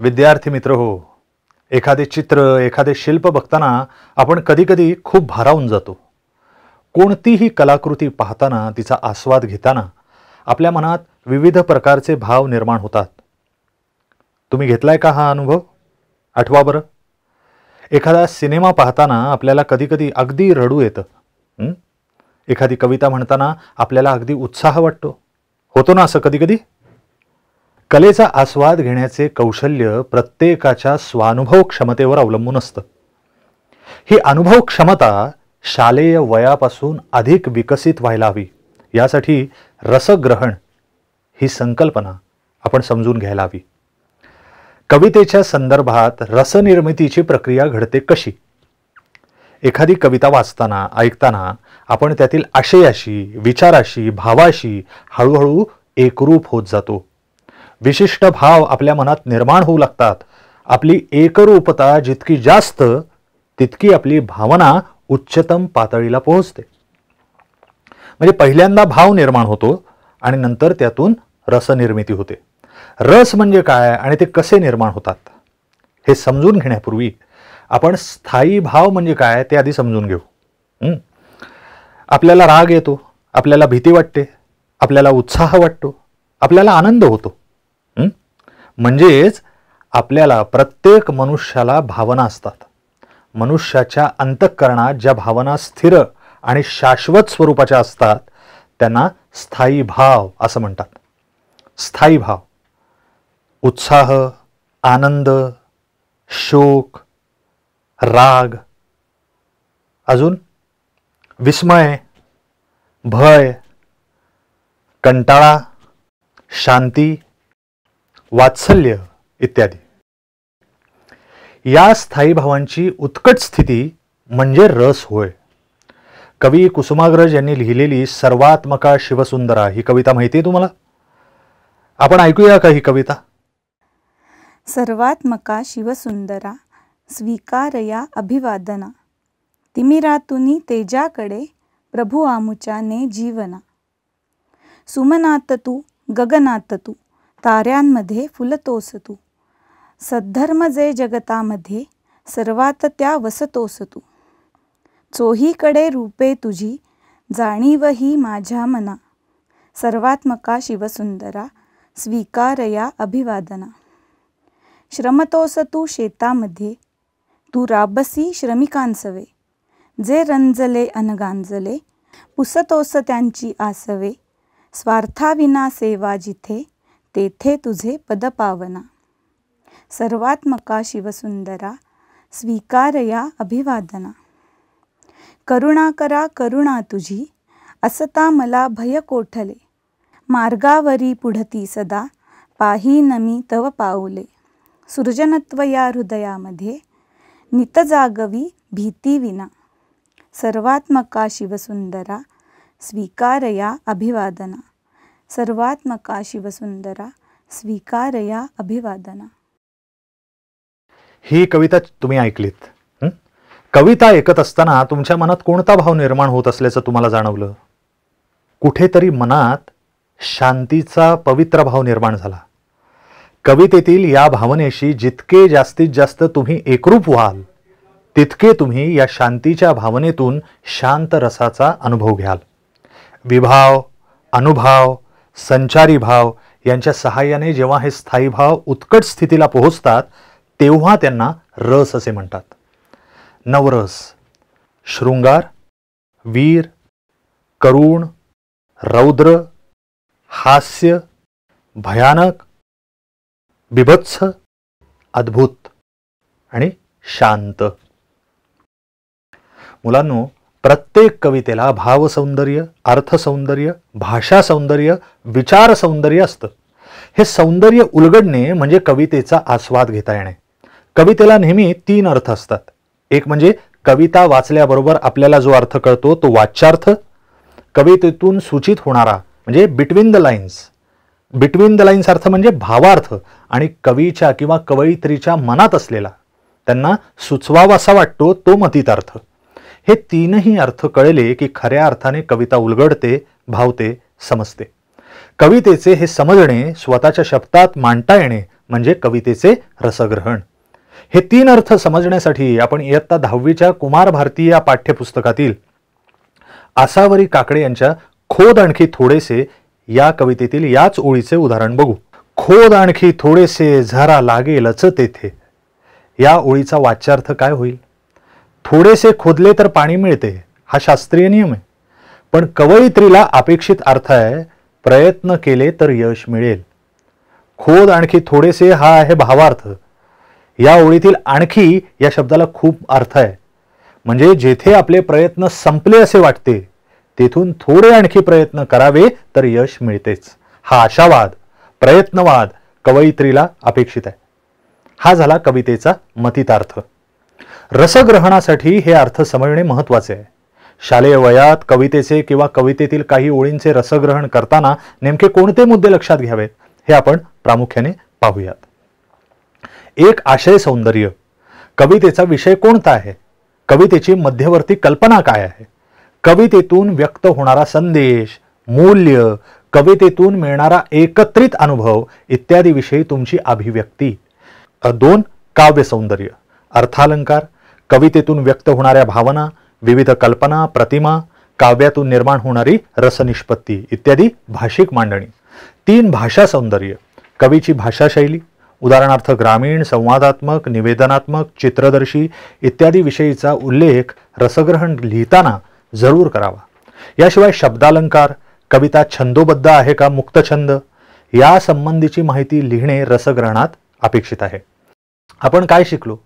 विद्यार्थी मित्र हो एखादे चित्र एखादे शिल्प बघताना आपण कधीकधी खूप भारावून जातो कोणतीही कलाकृती पाहताना तिचा आस्वाद घेताना आपल्या मनात विविध प्रकारचे भाव निर्माण होतात तुम्ही घेतलाय का हा अनुभव आठवा बरं एखादा सिनेमा पाहताना आपल्याला कधीकधी अगदी रडू येतं एखादी कविता म्हणताना आपल्याला अगदी उत्साह वाटतो होतो ना असं कधीकधी कलेचा आस्वाद घेण्याचे कौशल्य प्रत्येकाच्या स्वानुभव क्षमतेवर अवलंबून असतं ही अनुभव क्षमता शालेय वयापासून अधिक विकसित व्हायला हवी यासाठी रसग्रहण ही संकल्पना आपण समजून घ्यायला हवी कवितेच्या संदर्भात रसनिर्मितीची प्रक्रिया घडते कशी एखादी कविता वाचताना ऐकताना आपण त्यातील आशयाशी विचाराशी भावाशी हळूहळू एकरूप होत जातो विशिष्ट भाव आपल्या मनात निर्माण होऊ लागतात आपली एकरूपता जितकी जास्त तितकी आपली भावना उच्चतम पातळीला पोहोचते म्हणजे पहिल्यांदा भाव निर्माण होतो आणि नंतर त्यातून रसनिर्मिती होते रस म्हणजे काय आणि ते कसे निर्माण होतात हे समजून घेण्यापूर्वी आपण स्थायी भाव म्हणजे काय ते आधी समजून घेऊ आपल्याला राग येतो आपल्याला भीती वाटते आपल्याला उत्साह वाटतो आपल्याला आनंद होतो म्हणजेच आपल्याला प्रत्येक मनुष्याला भावना असतात मनुष्याच्या अंतःकरणात ज्या भावना स्थिर आणि शाश्वत स्वरूपाच्या असतात त्यांना स्थायी भाव असं म्हणतात स्थायी भाव उत्साह आनंद शोक राग अजून विस्मय भय कंटाळा शांती वात्सल्य इत्यादी या स्थायी भावांची उत्कट स्थिती म्हणजे रस होय कवी कुसुमाग्रज यांनी लिहिलेली सर्वात्मका शिवसुंदरा ही कविता माहिती आहे तुम्हाला आपण ऐकूया का ही कविता सर्वात्मका शिवसुंदरा स्वीकारया अभिवादना तिमिरातुनी तेजाकडे प्रभू ने जीवना सुमनात तू गगनात तू ताऱ्यांमध्ये फुलतोस तू सद्धर्म जे जगतामध्ये सर्वात त्या वसतोस तू चोहीकडे रूपे तुझी जाणीवही माझ्या मना सर्वात्मका शिवसुंदरा स्वीकारया अभिवादना श्रमतोस तू शेतामध्ये तू राबसी श्रमिकांसवे जे रंजले अनगांजले पुसतोस त्यांची आसवे स्वार्थाविना सेवा जिथे तेथे तुझे पदपावना सर्वात्मका शिवसुंदरा स्वीकारया अभिवादना करुणा करा करुणा तुझी असता मला भय कोठले मार्गावरी पुढती सदा पाही नमी तव पाऊले सृजनत्व या हृदयामध्ये नितजागवी विना सर्वात्मका शिवसुंदरा स्वीकारया अभिवादना सर्वात्मका शिवसुंदरा स्वीकारया अभिवादना ही कविता तुम्ही ऐकलीत कविता ऐकत असताना तुमच्या मनात कोणता भाव निर्माण होत असल्याचं तुम्हाला जाणवलं कुठेतरी मनात शांतीचा पवित्र भाव निर्माण झाला कवितेतील या भावनेशी जितके जास्तीत जास्त तुम्ही एकरूप व्हाल तितके तुम्ही या शांतीच्या भावनेतून शांत रसाचा अनुभव घ्याल विभाव अनुभव संचारी भाव यांच्या सहाय्याने जेव्हा हे स्थायी भाव उत्कट स्थितीला पोहोचतात तेव्हा त्यांना रस असे म्हणतात नवरस शृंगार वीर करुण रौद्र हास्य भयानक बिभत्स अद्भुत आणि शांत मुलांनो प्रत्येक कवितेला भावसौंदर्य अर्थसौंदर्य भाषा सौंदर्य विचार सौंदर्य असतं हे सौंदर्य उलगडणे म्हणजे कवितेचा आस्वाद घेता येणे कवितेला नेहमी तीन अर्थ असतात एक म्हणजे कविता वाचल्याबरोबर आपल्याला जो अर्थ कळतो तो वाच्यार्थ कवितेतून सूचित होणारा म्हणजे between the lines between the lines अर्थ म्हणजे भावार्थ आणि कवीच्या किंवा कवयित्रीच्या मनात असलेला त्यांना सुचवावासा वाटतो तो मतितार्थ हे तीनही अर्थ कळले की खऱ्या अर्थाने कविता उलगडते भावते समजते कवितेचे हे समजणे स्वतःच्या शब्दात मांडता येणे म्हणजे कवितेचे रसग्रहण हे तीन अर्थ समजण्यासाठी आपण इयत्ता दहावीच्या कुमार भारती या पाठ्यपुस्तकातील आसावरी काकडे यांच्या खोद आणखी थोडेसे या कवितेतील याच ओळीचे उदाहरण बघू खोद आणखी थोडेसे झरा लागेलच तेथे या ओळीचा वाच्यार्थ काय होईल थोडेसे खोदले तर पाणी मिळते हा शास्त्रीय नियम आहे पण कवयित्रीला अपेक्षित अर्थ आहे प्रयत्न केले तर यश मिळेल खोद आणखी थोडेसे हा आहे भावार्थ या ओळीतील आणखी या शब्दाला खूप अर्थ आहे म्हणजे जेथे आपले प्रयत्न संपले असे वाटते तेथून थोडे आणखी प्रयत्न करावे तर यश मिळतेच हा आशावाद प्रयत्नवाद कवयित्रीला अपेक्षित आहे हा झाला कवितेचा मतितार्थ रसग्रहणासाठी हे अर्थ समजणे महत्वाचे आहे शालेय वयात कवितेचे किंवा कवितेतील काही ओळींचे रसग्रहण करताना नेमके कोणते मुद्दे लक्षात घ्यावेत हे आपण प्रामुख्याने पाहूयात एक आशय सौंदर्य कवितेचा विषय कोणता आहे कवितेची मध्यवर्ती कल्पना काय आहे कवितेतून व्यक्त होणारा संदेश मूल्य कवितेतून मिळणारा एकत्रित अनुभव इत्यादी विषयी तुमची अभिव्यक्ती दोन काव्य सौंदर्य अर्थालंकार कवितेतून व्यक्त होणाऱ्या भावना विविध कल्पना प्रतिमा काव्यातून निर्माण होणारी रसनिष्पत्ती इत्यादी भाषिक मांडणी तीन भाषा सौंदर्य कवीची भाषाशैली उदाहरणार्थ ग्रामीण संवादात्मक निवेदनात्मक चित्रदर्शी इत्यादी विषयीचा उल्लेख रसग्रहण लिहिताना जरूर करावा याशिवाय शब्दालंकार कविता छंदोबद्ध आहे का मुक्तछंद यासंबंधीची माहिती लिहिणे रसग्रहणात अपेक्षित आहे आपण काय शिकलो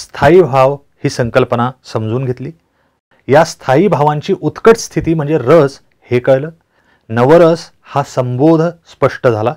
स्थायी भाव ही संकल्पना समजून घेतली या स्थायी भावांची उत्कट स्थिती म्हणजे रस हे कळलं नवरस हा संबोध स्पष्ट झाला